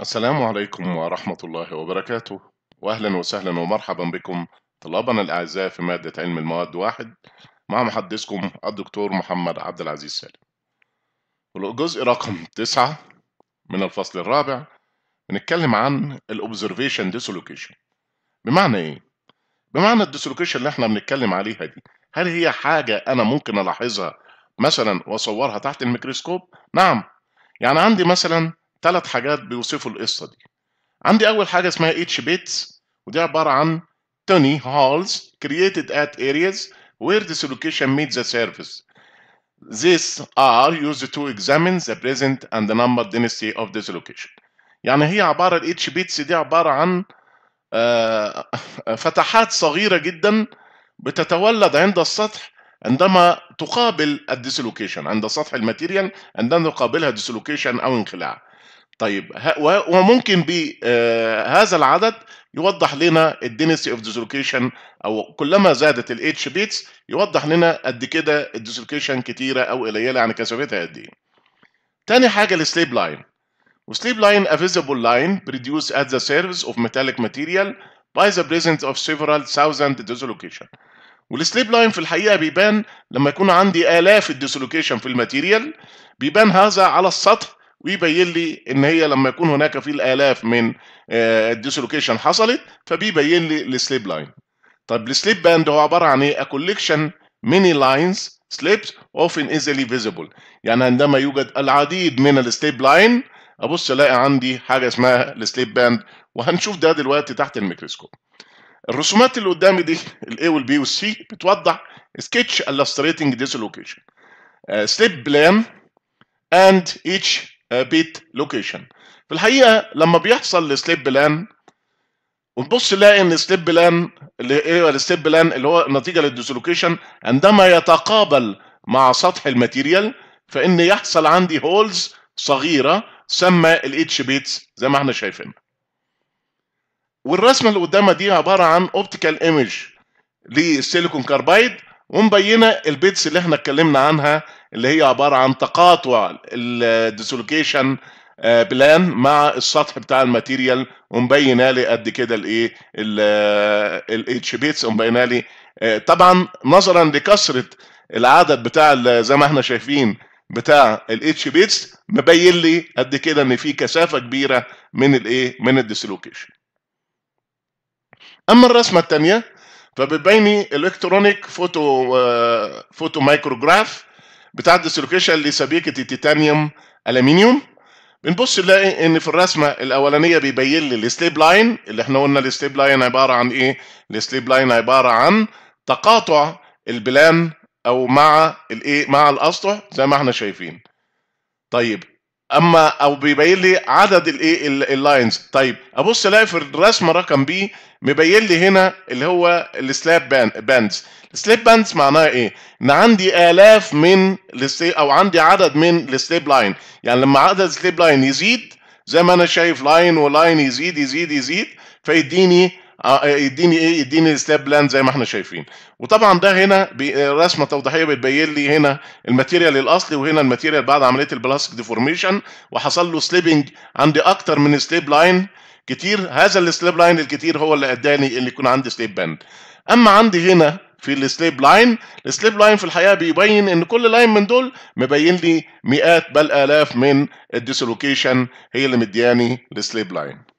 السلام عليكم ورحمة الله وبركاته وأهلا وسهلا ومرحبا بكم طلابنا الأعزاء في مادة علم المواد واحد مع محدثكم الدكتور محمد عبد العزيز سالم والجزء رقم تسعة من الفصل الرابع بنتكلم عن الأوبزرفيشن ديسلوكيشن بمعنى إيه؟ بمعنى الديسلوكيشن اللي إحنا بنتكلم عليها دي هل هي حاجة أنا ممكن ألاحظها مثلا وأصورها تحت الميكروسكوب؟ نعم يعني عندي مثلا ثلاث حاجات بيوصفوا القصه دي عندي اول حاجه اسمها اتش بيتس ودي عباره عن tiny halls created at areas where dislocation meets the surface. These are used to examine the present and the number اوف of dislocation. يعني هي عبارة ال H bits دي عبارة عن آه، آه، فتحات صغيرة جدا بتتولد عند السطح عندما تقابل الديسلوكيشن عند سطح الماتيريال عندما تقابلها ديسلوكيشن أو انخلاع. طيب وممكن بهذا آه، العدد يوضح لنا الدنسي اوف ديسلوكيشن او كلما زادت الاتش بيتس يوضح لنا قد كده الديسلوكيشن كتيره او قليله يعني كثافتها قد ايه. تاني حاجه السليب لاين. وسليب لاين a visible line produced at the surface of metallic material by the presence of several thousand dislocation. والسليب لاين في الحقيقه بيبان لما يكون عندي الاف الديسلوكيشن في الماتيريال بيبان هذا على السطح ويبين لي ان هي لما يكون هناك في الالاف من الديسلوكيشن آه، حصلت فبيبين لي السليب لاين طب السليب باند هو عباره عن ايه؟ A ميني لاينز سليبس اوفن ايزلي فيزيبل يعني عندما يوجد العديد من السليب لاين ابص الاقي عندي حاجه اسمها السليب باند وهنشوف ده دلوقتي تحت الميكروسكوب الرسومات اللي قدامي دي الاي والبي والسي بتوضح سكتش illustrating ديسلوكيشن سليب بلان اند اتش بيت آه، لوكيشن في الحقيقه لما بيحصل السليب بلان وتبص تلاقي ان السليب بلان اللي ايه السليب بلان اللي هو نتيجه للديسلوكيشن عندما يتقابل مع سطح الماتيريال فان يحصل عندي هولز صغيره تسمى الاتش بيتس زي ما احنا شايفين والرسمه اللي قدامها دي عباره عن اوبتيكال ايمج للسيليكون كاربايد ومبينه البيتس اللي احنا اتكلمنا عنها اللي هي عباره عن تقاطع الديسلوكيشن بلان آه، مع السطح بتاع الماتيريال ومبينه لي قد كده الايه الاتش آه، بيتس ومبينه لي آه، طبعا نظرا لكثره العدد بتاع زي ما احنا شايفين بتاع الاتش بيتس مبين لي قد كده ان في كثافه كبيره من الايه من الديسلوكيشن اما الرسمه الثانيه فبتبيني الكترونيك فوتو فوتو مايكروجراف بتاع الديسلوكيشن لسبيكه التيتانيوم الومنيوم بنبص نلاقي ان في الرسمه الاولانيه بيبين لي السليب لاين اللي احنا قلنا السليب لاين عباره عن ايه؟ السليب لاين عباره عن تقاطع البلان او مع الايه؟ مع الاسطح زي ما احنا شايفين. طيب اما او بيبين لي عدد الايه اللاينز طيب ابص الاقي في الرسمه رقم بي مبين لي هنا اللي هو السلاب باندز السلاب باندز معناها ايه ان عندي الاف من او عندي عدد من السليب لاين يعني لما عدد السليب لاين يزيد زي ما انا شايف لاين ولاين يزيد يزيد يزيد فيديني آه،, اه يديني ايه يديني ستيب بلان زي ما احنا شايفين وطبعا ده هنا رسمه توضيحيه بتبين لي هنا الماتيريال الاصلي وهنا الماتيريال بعد عمليه البلاستيك ديفورميشن وحصل له سليبنج عندي اكتر من سليب لاين كتير هذا السليب لاين الكتير هو اللي اداني اللي يكون عندي سليب باند اما عندي هنا في السليب لاين السليب لاين في الحقيقه بيبين ان كل لاين من دول مبين لي مئات بل الاف من الديسلوكيشن هي اللي مدياني السليب لاين